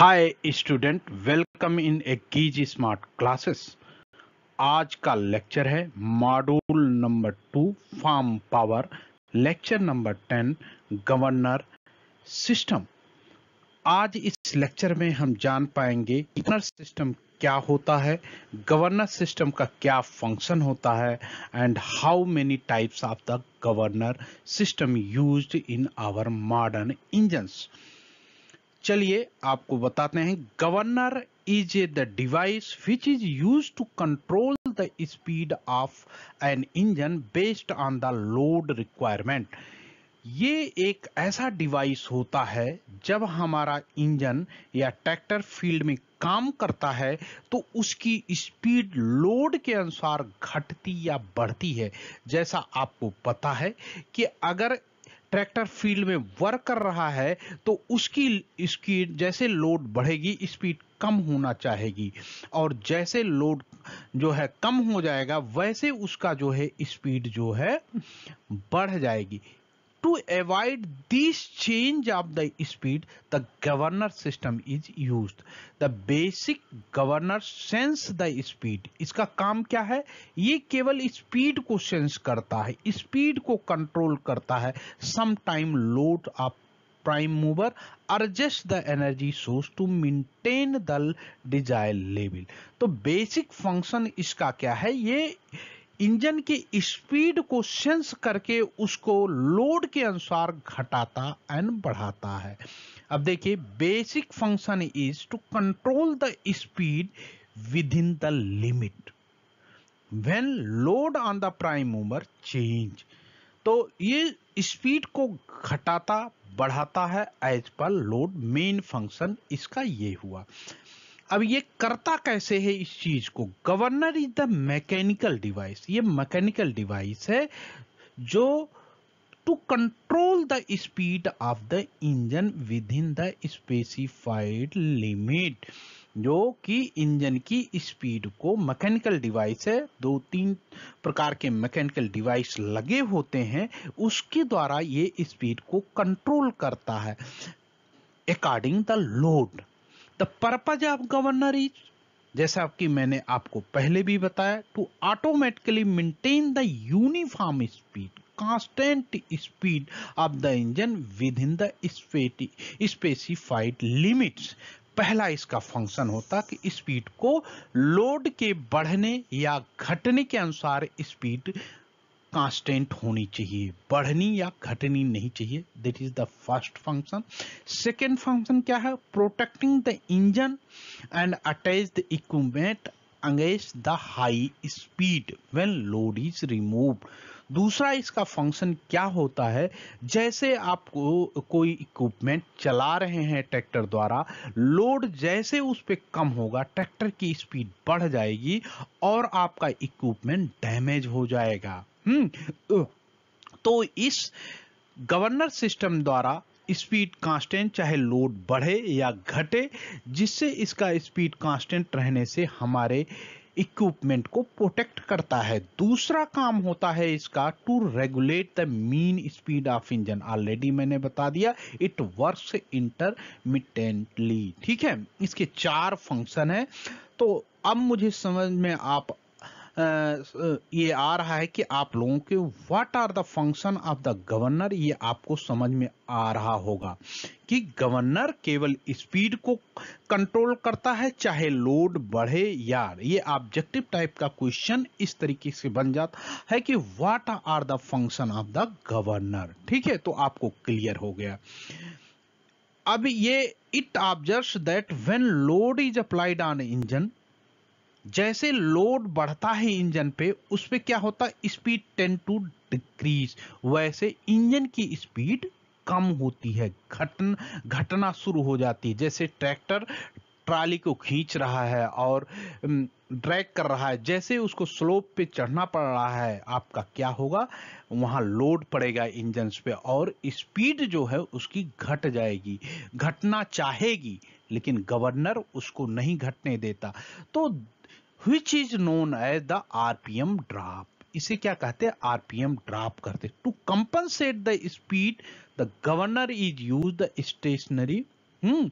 Hi student welcome in A keys smart classes आज का lecture है module number two farm power lecture number ten governor system आज इस lecture में हम जान पाएंगे गवर्नर सिस्टम क्या होता है गवर्नर सिस्टम का क्या फंक्शन होता है and how many types of the governor system used in our modern engines चलिए आपको बताते हैं governor is the device which is use to control the speed of an engine based on the load requirement ये एक ऐसा device होता है जब हमारा इंजन या ट्रैक्टर फील्ड में काम करता है तो उसकी स्पीड लोड के अनुसार घटती या बढ़ती है जैसा आपको पता है कि अगर ट्रैक्टर फील्ड में वर्क कर रहा है तो उसकी स्पीड जैसे लोड बढ़ेगी स्पीड कम होना चाहेगी और जैसे लोड जो है कम हो जाएगा वैसे उसका जो है स्पीड जो है बढ़ जाएगी to avoid this change of the speed, the governor system is used. The basic governor sense the speed. इसका काम क्या है ये केवल speed को sense करता है speed को control करता है sometime load of prime mover adjust the energy source to maintain the desired level. तो basic function इसका क्या है ये इंजन की स्पीड को सेंस करके उसको लोड के अनुसार घटाता एंड बढ़ाता है अब देखिए basic function is to control the speed within the limit when load on the prime mover change तो ये स्पीड को घटाता बढ़ाता है as per load main function इसका ये हुआ अब ये करता कैसे है इस चीज को governor is the mechanical device ये मैकेनिकल डिवाइस है जो to control the speed of the engine within the specified limit जो कि इंजन की स्पीड को मैकेनिकल डिवाइस है दो तीन प्रकार के मैकेनिकल डिवाइस लगे होते हैं उसके द्वारा ये स्पीड को कंट्रोल करता है according the load the purpose of governor is जैसा कि मैंने आपको पहले भी बताया to automatically maintain the uniform speed speed of the engine within the specified limits पहला इसका फंक्शन होता कि स्पीड को लोड के बढ़ने या घटने के अनुसार स्पीड कांस्टेंट होनी चाहिए बढ़नी या घटनी नहीं चाहिए that is the first function second function क्या है protecting the engine and attach the equipment against the high speed when load is remove दूसरा इसका फंक्शन क्या होता है जैसे आपको कोई इक्विपमेंट चला रहे हैं ट्रैक्टर द्वारा लोड जैसे उस पर कम होगा ट्रैक्टर की स्पीड बढ़ जाएगी और आपका इक्विपमेंट डैमेज हो जाएगा हम्म तो इस गवर्नर सिस्टम द्वारा स्पीड कांस्टेंट चाहे लोड बढ़े या घटे जिससे इसका स्पीड कांस्टेंट रहने से हमारे इक्विपमेंट को प्रोटेक्ट करता है दूसरा काम होता है इसका to regulate the mean speed of engine already मैंने बता दिया इट वर्क्स इंटरमिटेंटली ठीक है इसके चार फंक्शन है तो अब मुझे समझ में आप ये आ रहा है कि आप लोगों के what are the function of the governor ये आपको समझ में आ रहा होगा कि गवर्नर केवल स्पीड को कंट्रोल करता है चाहे लोड बढ़े या ये ऑब्जेक्टिव टाइप का क्वेश्चन इस तरीके से बन जाता है कि what are the function of the governor ठीक है तो आपको क्लियर हो गया अब ये it observe that when load is applied on engine जैसे लोड बढ़ता है इंजन पे उस पर क्या होता है स्पीड टेन टू डिक्रीज वैसे इंजन की स्पीड कम होती है घटन घटना शुरू हो जाती है जैसे ट्रैक्टर ट्राली को खींच रहा है और ड्रैग कर रहा है जैसे उसको स्लोप पे चढ़ना पड़ रहा है आपका क्या होगा वहाँ लोड पड़ेगा इंजन पे और स्पीड जो है उसकी घट जाएगी घटना चाहेगी लेकिन गवर्नर उसको नहीं घटने देता तो which is known as the RPM drop. इसे क्या कहते हैं आरपीएम ड्रॉप करते to compensate the speed the governor is use the stationary hmm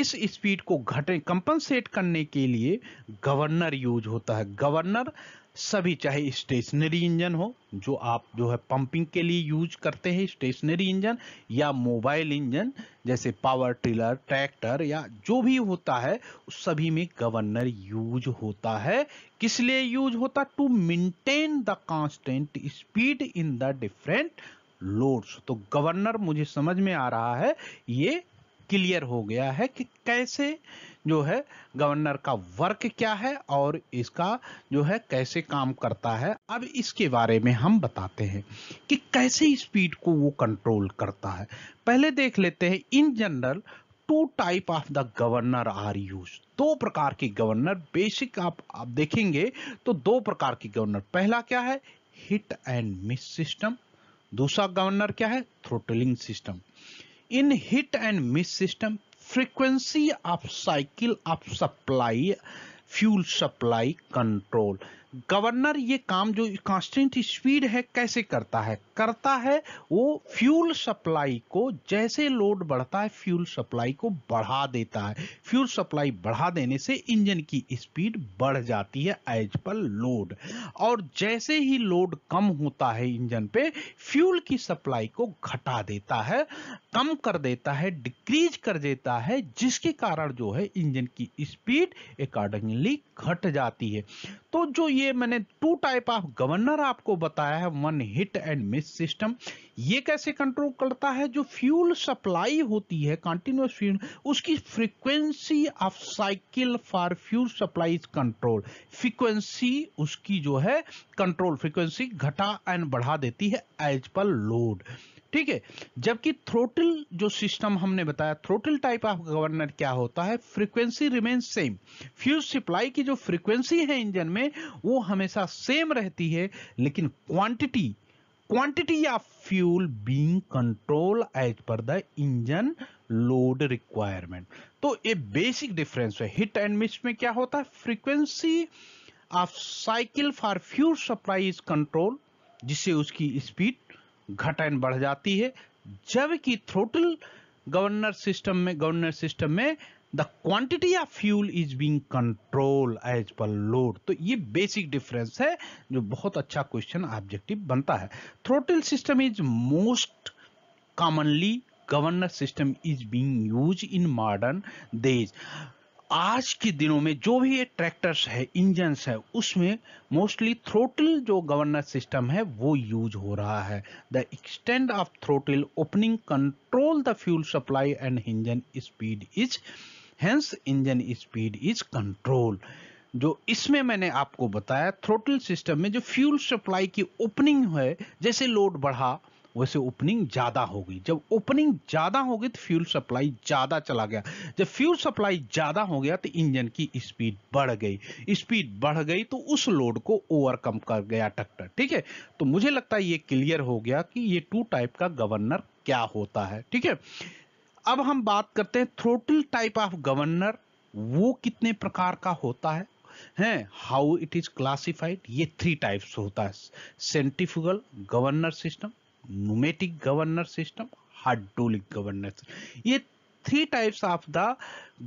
इस स्पीड को घटे कंपनसेट करने के लिए गवर्नर यूज होता है गवर्नर सभी चाहे स्टेशनरी इंजन हो जो आप जो है पंपिंग के लिए यूज करते हैं स्टेशनरी इंजन या मोबाइल इंजन जैसे पावर टिलर ट्रैक्टर या जो भी होता है उस सभी में गवर्नर यूज होता है किस लिए यूज होता to maintain the constant speed in the different loads तो गवर्नर मुझे समझ में आ रहा है ये क्लियर हो गया है कि कैसे जो है गवर्नर का वर्क क्या है और इसका जो है कैसे काम करता है अब इसके बारे में हम बताते हैं कि कैसे स्पीड को वो कंट्रोल करता है पहले देख लेते हैं in general two type of the governor are use दो प्रकार के गवर्नर बेसिक आप आप देखेंगे तो दो प्रकार की गवर्नर पहला क्या है हिट एंड मिस सिस्टम दूसरा गवर्नर क्या है throttling system in hit and miss system frequency of cycle of supply fuel supply control governor ये काम जो कांस्टेंट स्पीड है कैसे करता है करता है वो फ्यूल सप्लाई को जैसे लोड बढ़ता है फ्यूल सप्लाई को बढ़ा देता है फ्यूल सप्लाई बढ़ा देने से इंजन की स्पीड बढ़ जाती है एज पर लोड और जैसे ही लोड कम होता है इंजन पे फ्यूल की सप्लाई को घटा देता है कम कर देता है डिक्रीज कर देता है जिसके कारण जो है इंजन की स्पीड अकॉर्डिंगली घट जाती है तो जो ये मैंने टू टाइप ऑफ गवर्नर आपको बताया है one hit and miss system ये कैसे कंट्रोल करता है जो फ्यूल सप्लाई होती है कंटिन्यूस फ्यूल उसकी frequency of cycle for fuel supply control frequency उसकी जो है कंट्रोल फ्रीक्वेंसी घटा एंड बढ़ा देती है एज पर लोड ठीक है जबकि थ्रोटल जो सिस्टम हमने बताया थ्रोटल टाइप ऑफ गवर्नर क्या होता है frequency remain same fuel supply की जो फ्रीक्वेंसी है इंजन में वो हमेशा सेम रहती है लेकिन quantity quantity of fuel being control as per the engine load requirement तो ये बेसिक डिफरेंस है हिट एंड मिस में क्या होता है frequency of cycle for fuel supply is control जिससे उसकी स्पीड घटन बढ़ जाती है जबकि थ्रोटल गवर्नर सिस्टम में गवर्नर सिस्टम में the quantity of fuel is being control as per load तो ये बेसिक डिफरेंस है जो बहुत अच्छा क्वेश्चन ऑब्जेक्टिव बनता है throttle system is most commonly governor system is being use in modern days आज के दिनों में जो भी ये ट्रैक्टर्स है इंजन्स है उसमें मोस्टली थ्रोटल जो गवर्नर सिस्टम है वो यूज हो रहा है the extend of throttle opening control the fuel supply and engine speed is hence engine speed is control जो इसमें मैंने आपको बताया थ्रोटल सिस्टम में जो फ्यूल सप्लाई की ओपनिंग है जैसे लोड बढ़ा वैसे ओपनिंग ज़्यादा होगी जब ओपनिंग ज़्यादा होगी तो फ्यूल सप्लाई ज़्यादा चला गया जब फ्यूल सप्लाई ज़्यादा हो गया तो इंजन की स्पीड बढ़ गई स्पीड बढ़ गई तो उस लोड को ओवरकम कर गया ट्रैक्टर ठीक है तो मुझे लगता है ये क्लियर हो गया कि ये टू टाइप का गवर्नर क्या होता है ठीक है अब हम बात करते हैं थ्रोटल टाइप ऑफ गवर्नर वो कितने प्रकार का होता है हैं हाउ इट इज क्लासिफाइड ये थ्री टाइप्स होता है centrifugal governor system pneumatic governor system hydraulic governor ये three types of the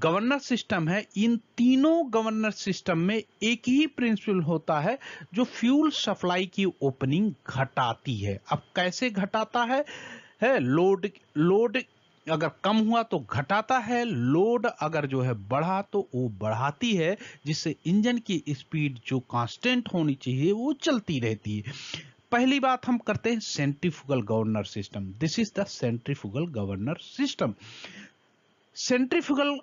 governor system है इन तीनों गवर्नर सिस्टम में एक ही प्रिंसिपल होता है जो फ्यूल सप्लाई की ओपनिंग घटाती है अब कैसे घटाता है है लोड लोड अगर कम हुआ तो घटाता है लोड अगर जो है बढ़ा तो वो बढ़ाती है जिससे इंजन की स्पीड जो कांस्टेंट होनी चाहिए वो चलती रहती है पहली बात हम करते हैं centrifugal governor system this is the governor system centrifugal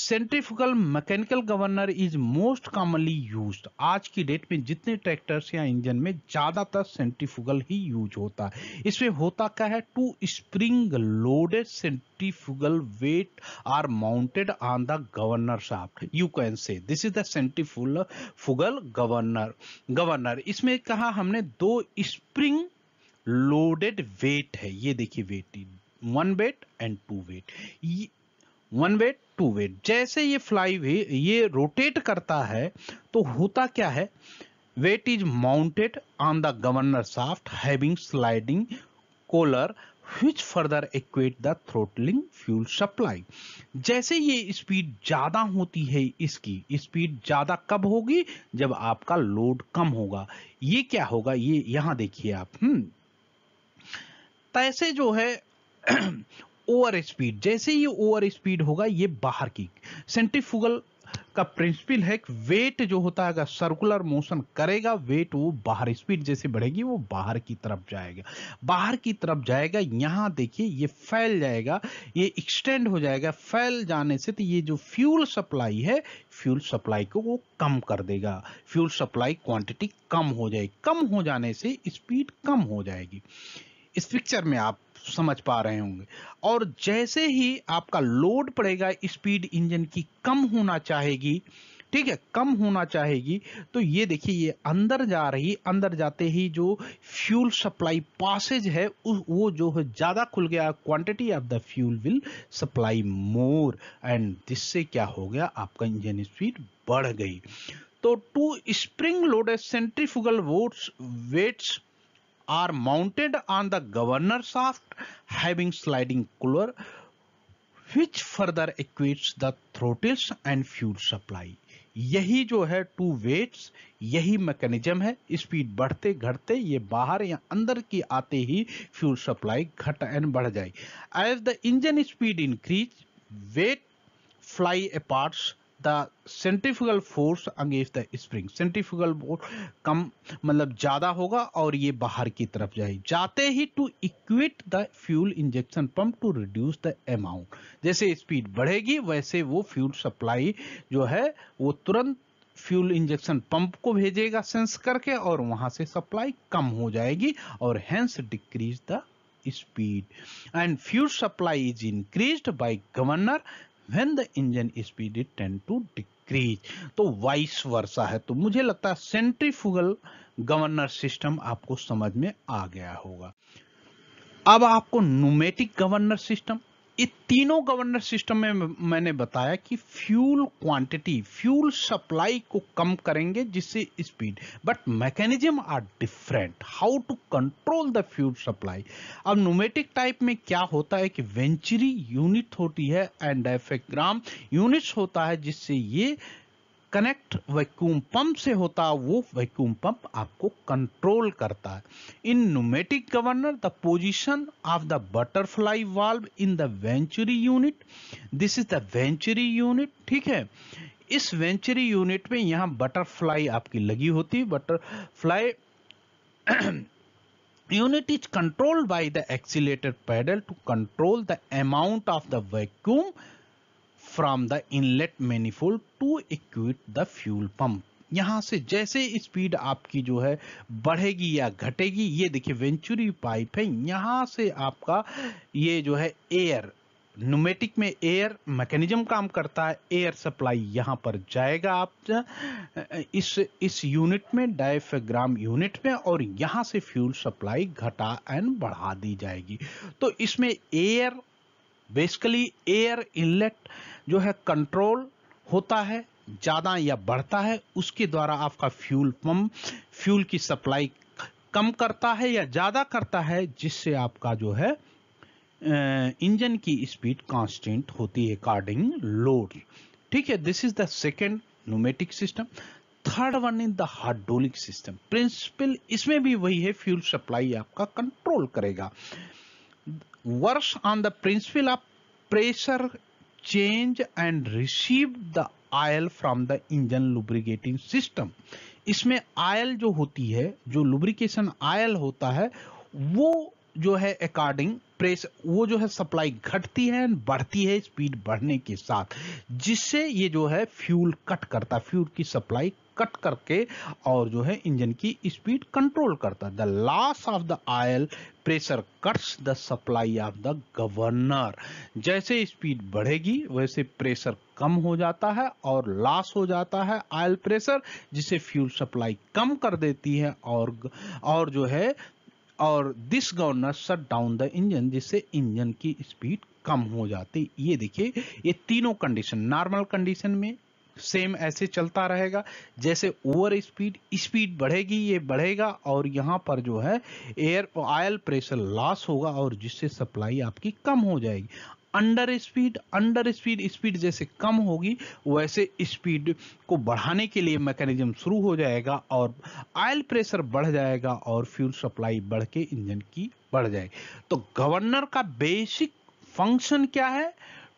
centrifugal mechanical governor is most commonly use आज की डेट में जितने ट्रैक्टर्स या इंजन में ज़्यादातर सेंट्रिफुगल ही यूज होता है इसमें होता क्या है two spring loaded centrifugal weight are mounted on the governor shaft you can say this is the fugal governor governor इसमें कहा हमने दो स्प्रिंग लोडेड वेट है ये देखिए weight one weight and two weight one weight two वे जैसे ये फ्लाई वे ये रोटेट करता है तो होता क्या है weight is mounted on the governor shaft having sliding collar which further actuate the throttling fuel supply जैसे ये स्पीड ज्यादा होती है इसकी स्पीड ज्यादा कब होगी जब आपका लोड कम होगा ये क्या होगा ये यहां देखिए आप हम्म तैसे तो जो है ओवर स्पीड जैसे ही ओवर स्पीड होगा ये बाहर की सेंट्रीफ्यूगल का प्रिंसिपल है कि वेट जो होता है अगर सर्कुलर मोशन करेगा वेट वो बाहर स्पीड जैसे बढ़ेगी वो बाहर की तरफ जाएगा बाहर की तरफ जाएगा यहाँ देखिए ये फैल जाएगा ये एक्सटेंड हो जाएगा फैल जाने से तो ये जो फ्यूल सप्लाई है फ्यूल सप्लाई को वो कम कर देगा फ्यूल सप्लाई क्वांटिटी कम हो जाएगी कम हो जाने से स्पीड कम हो जाएगी इस पिक्चर में आप समझ पा रहे होंगे और जैसे ही आपका लोड पड़ेगा स्पीड इंजन की कम होना चाहेगी ठीक है कम होना चाहेगी तो ये देखिए ये अंदर जा रही अंदर जाते ही जो फ्यूल सप्लाई पासेज है वो जो है ज़्यादा खुल गया quantity of the fuel will supply more and जिससे क्या हो गया आपका इंजन स्पीड बढ़ गई तो two spring loaded centrifugal weights weights are mounted on the governor shaft having sliding cooler which further equates the throttles and fuel supply. यही जो है टू वेट्स यही मैकेनिज्म है स्पीड बढ़ते घटते ये बाहर या अंदर की आते ही फ्यूल सप्लाई घट एंड बढ़ जाए as the engine speed increase weight fly apart parts the centrifugal force against the spring centrifugal force कम मतलब ज़्यादा होगा और ये बाहर की तरफ जाए जाते ही to इक्विट the fuel injection pump to reduce the amount जैसे स्पीड बढ़ेगी वैसे वो फ्यूल सप्लाई जो है वो तुरंत फ्यूल इंजेक्शन पंप को भेजेगा सेंस करके और वहां से सप्लाई कम हो जाएगी और hence decrease the speed and fuel supply is increased by governor when the engine speed it tend to decrease तो वाइस वर्षा है तो मुझे लगता है सेंट्रीफुगल गवर्नर सिस्टम आपको समझ में आ गया होगा अब आपको न्यूमेटिक गवर्नर सिस्टम ये तीनों गवर्नर सिस्टम में मैंने बताया कि फ्यूल क्वांटिटी फ्यूल सप्लाई को कम करेंगे जिससे speed but mechanism are different how to control the fuel supply अब नोमेटिक टाइप में क्या होता है कि वेंचरी यूनिट होती है एंड एफेग्राम यूनिट्स होता है जिससे ये कनेक्ट वैक्यूम पंप से होता है वो वैक्यूम पंप आपको कंट्रोल करता है in pneumatic governor the position of the butterfly valve in the venturi unit this is the venturi unit ठीक है इस वेंचुरी यूनिट में यहाँ बटरफ्लाई आपकी लगी होती है butterfly unit is control by the accelerator pedal to control the amount of the vacuum from the inlet manifold to इक्विट the fuel pump यहाँ से जैसे स्पीड आपकी जो है बढ़ेगी या घटेगी ये देखिए वेंचुरी पाइप है यहाँ से आपका ये जो है एयर नोमेटिक में एयर मैकेनिज्म काम करता है एयर सप्लाई यहाँ पर जाएगा आप इस इस यूनिट में डायफ्राम यूनिट में और यहाँ से फ्यूल सप्लाई घटा एंड बढ़ा दी जाएगी तो इसमें एयर बेसिकली एयर इनलेट जो है कंट्रोल होता है ज़्यादा या बढ़ता है उसके द्वारा आपका फ्यूल पंप फ्यूल की सप्लाई कम करता है या ज़्यादा करता है जिससे आपका जो है इंजन की स्पीड कांस्टेंट होती है अकॉर्डिंग लोड ठीक है this is the second pneumatic system third one in the hydraulic system principle इसमें भी वही है फ्यूल सप्लाई आपका कंट्रोल करेगा works on the principle of pressure change and receive the oil from the engine lubricating system इसमें oil जो होती है जो लुब्रिकेशन आयल होता है वो जो है अकॉर्डिंग प्रेस वो जो है सप्लाई घटती है एंड बढ़ती है स्पीड बढ़ने के साथ जिससे ये जो है फ्यूल कट करता है फ्यूल की सप्लाई कट करके और जो है इंजन की स्पीड कंट्रोल करता the loss of the oil pressure cuts the supply of the governor जैसे स्पीड बढ़ेगी वैसे प्रेशर कम हो जाता है और लॉस हो जाता है आयल प्रेशर जिसे फ्यूल सप्लाई कम कर देती है और और जो है और this governor shut down the engine जिससे इंजन की स्पीड कम हो जाती ये देखिए ये तीनों कंडीशन नॉर्मल कंडीशन में सेम ऐसे चलता रहेगा जैसे ओवर स्पीड स्पीड बढ़ेगी ये बढ़ेगा और यहाँ पर जो है एयर ऑयल प्रेशर लॉस होगा और जिससे सप्लाई आपकी कम हो जाएगी under speed under speed speed जैसे कम होगी वैसे स्पीड को बढ़ाने के लिए मैकेनिज्म शुरू हो जाएगा और आयल प्रेशर बढ़ जाएगा और फ्यूल सप्लाई बढ़ के इंजन की बढ़ जाएगी तो गवर्नर का बेसिक फंक्शन क्या है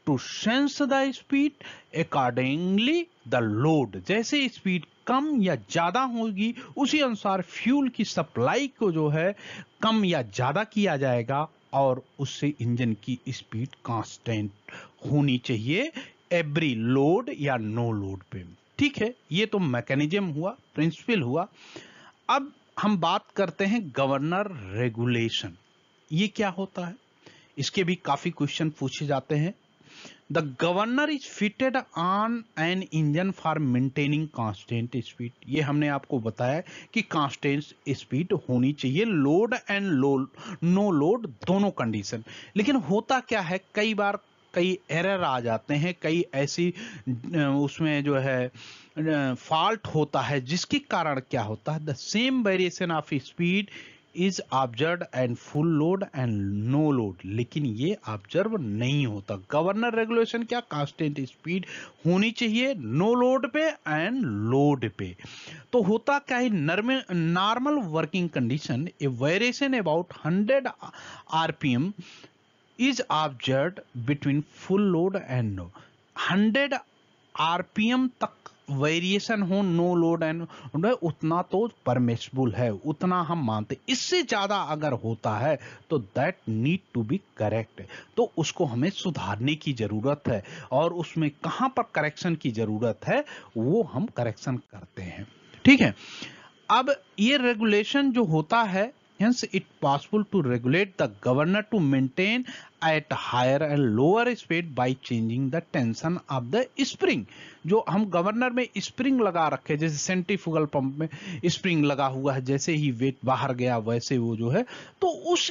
to sense the speed accordingly the load जैसे स्पीड कम या ज़्यादा होगी उसी अनुसार फ्यूल की सप्लाई को जो है कम या ज़्यादा किया जाएगा और उससे इंजन की स्पीड कांस्टेंट होनी चाहिए एवरी लोड या नो लोड पे ठीक है ये तो मैकेनिज्म हुआ प्रिंसिपल हुआ अब हम बात करते हैं गवर्नर रेगुलेशन ये क्या होता है इसके भी काफ़ी क्वेश्चन पूछे जाते हैं The governor is fitted on an engine for maintaining constant speed. ये हमने आपको बताया कि constant speed होनी चाहिए load and load, no load दोनों condition. लेकिन होता क्या है कई बार कई एरर आ जाते हैं कई ऐसी उसमें जो है फॉल्ट होता है जिसके कारण क्या होता है the same variation of speed is observe and full load and no load लेकिन ये ऑब्जर्व नहीं होता गवर्नर रेगुलेशन क्या कांस्टेंट स्पीड होनी चाहिए नो लोड पे एंड लोड पे तो होता क्या है normal working condition a variation about 100 RPM is observe between full load and no 100 RPM तक वेरिएशन हो नो लोड एंड उतना तो परमिशबुल है उतना हम मानते इससे ज़्यादा अगर होता है तो that need to be correct तो उसको हमें सुधारने की ज़रूरत है और उसमें कहां पर करेक्शन की ज़रूरत है वो हम करेक्शन करते हैं ठीक है अब ये रेगुलेशन जो होता है Hence, it possible to regulate the governor to maintain at higher and lower speed by changing the tension of the spring. जो हम governor में spring लगा रखे जैसे centrifugal pump में spring लगा हुआ है जैसे ही weight बाहर गया वैसे वो जो है तो उस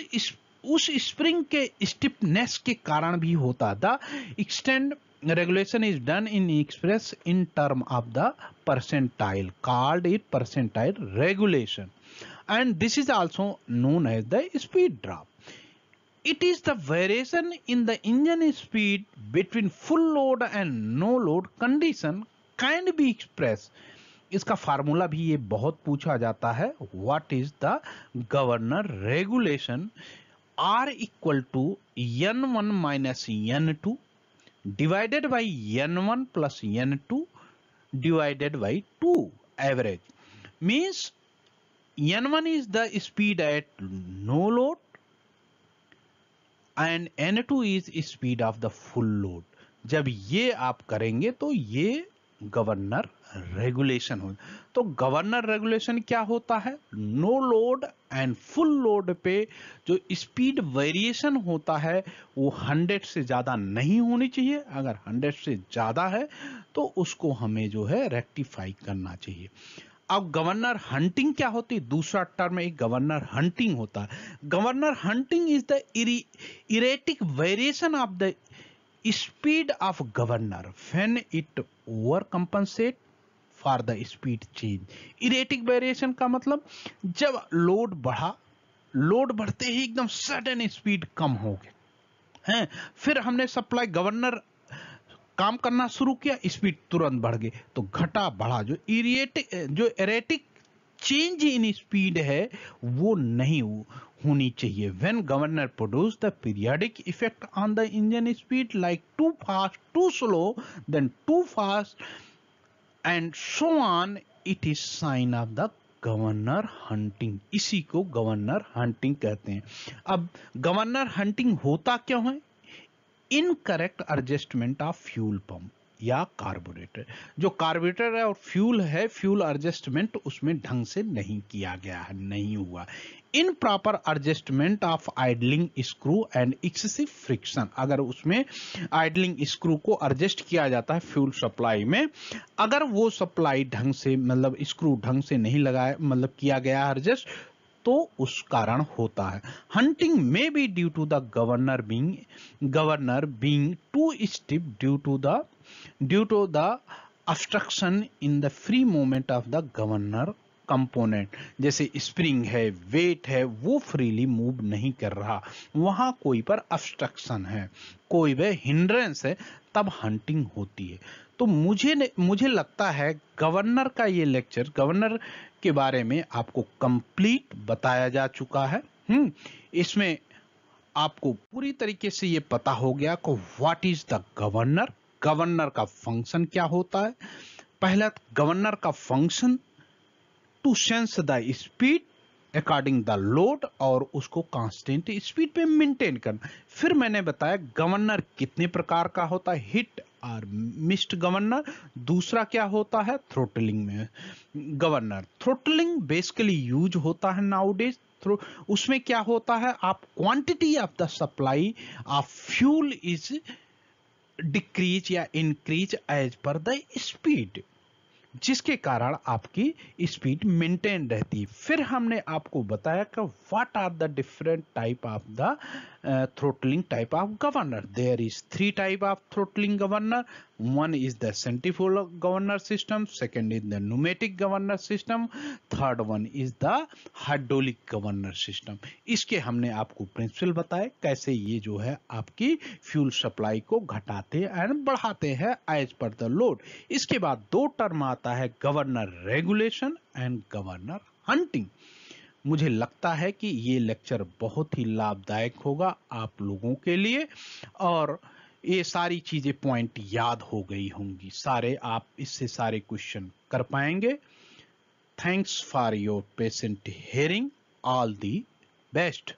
उस spring के stiffness के कारण भी होता था extend regulation is done in express in term of the percentile called it percentile regulation and this is also known as the speed drop. It is the variation in the engine speed between full load and no load condition can be expressed इसका formula भी ये बहुत पूछा जाता है what is the governor regulation R equal to N one minus N two divided by N one plus N two divided by two average means n1 is the speed at no load and n2 is speed of the full load जब ये आप करेंगे तो ये governor regulation हो तो governor regulation क्या होता है no load and full load पे जो स्पीड वेरिएशन होता है वो 100 से ज़्यादा नहीं होनी चाहिए अगर 100 से ज़्यादा है तो उसको हमें जो है रेक्टिफाई करना चाहिए अब गवर्नर हंटिंग क्या होती दूसरा टर्म एक गवर्नर हंटिंग होता है governor hunting is the erratic variation of the speed of governor when it over compensate for the speed change erratic variation का मतलब जब लोड बढ़ा लोड बढ़ते ही एकदम सडन स्पीड कम हो गया है फिर हमने सप्लाई गवर्नर काम करना शुरू किया स्पीड तुरंत बढ़ गई तो घटा बढ़ा जो इरेटिक जो एरेटिक चेंज इन स्पीड है वो नहीं हो, होनी चाहिए when governor produce the periodic effect on the engine speed like too fast too slow then too fast and so on it is sign of the governor hunting इसी को governor hunting कहते हैं अब गवर्नर हंटिंग होता क्यों है incorrect adjustment of fuel pump या carburettor जो कार्बोरेटर है और फ्यूल है फ्यूल एडजस्टमेंट उसमें ढंग से नहीं किया गया है नहीं हुआ improper adjustment of idling screw and excessive friction अगर उसमें आइडलिंग स्क्रू को एडजस्ट किया जाता है फ्यूल सप्लाई में अगर वो सप्लाई ढंग से मतलब स्क्रू ढंग से नहीं लगाया मतलब किया गया एडजस्ट तो उस कारण होता है hunting may be due to the governor being governor being too stiff due to the due to the obstruction in the free movement of the governor component जैसे स्प्रिंग है वेट है वो फ्रीली मूव नहीं कर रहा वहां कोई पर अब्स्ट्रक्शन है कोई वह हिंड्रेंस है तब हंटिंग होती है तो मुझे मुझे लगता है गवर्नर का ये लेक्चर गवर्नर के बारे में आपको कंप्लीट बताया जा चुका है हम्म इसमें आपको पूरी तरीके से ये पता हो गया कि what is the governor governor का फंक्शन क्या होता है पहला गवर्नर का function to sense the speed according the load और उसको कांस्टेंट स्पीड पे मेंटेन करना फिर मैंने बताया गवर्नर कितने प्रकार का होता है हिट आर मिस्ड गवर्नर दूसरा क्या होता है थ्रोटलिंग में गवर्नर थ्रोटलिंग बेसिकली यूज होता है नाउडेज थ्रो उसमें क्या होता है आप quantity of the supply of fuel is decrease या increase as per the speed जिसके कारण आपकी स्पीड मेंटेन रहती है फिर हमने आपको बताया कि what are the different type of the throttling type of governor there is three type of throttling governor one is the centrifugal governor system second is the pneumatic governor system third one is the hydraulic governor system इसके हमने आपको principal बताए कैसे ये जो है आपकी fuel supply को घटाते एंड बढ़ाते हैं एज पर द लोड इसके बाद दो टर्म आता है governor regulation and governor hunting मुझे लगता है कि ये लेक्चर बहुत ही लाभदायक होगा आप लोगों के लिए और ये सारी चीज़ें पॉइंट याद हो गई होंगी सारे आप इससे सारे क्वेश्चन कर पाएंगे thanks for your patient hearing all the best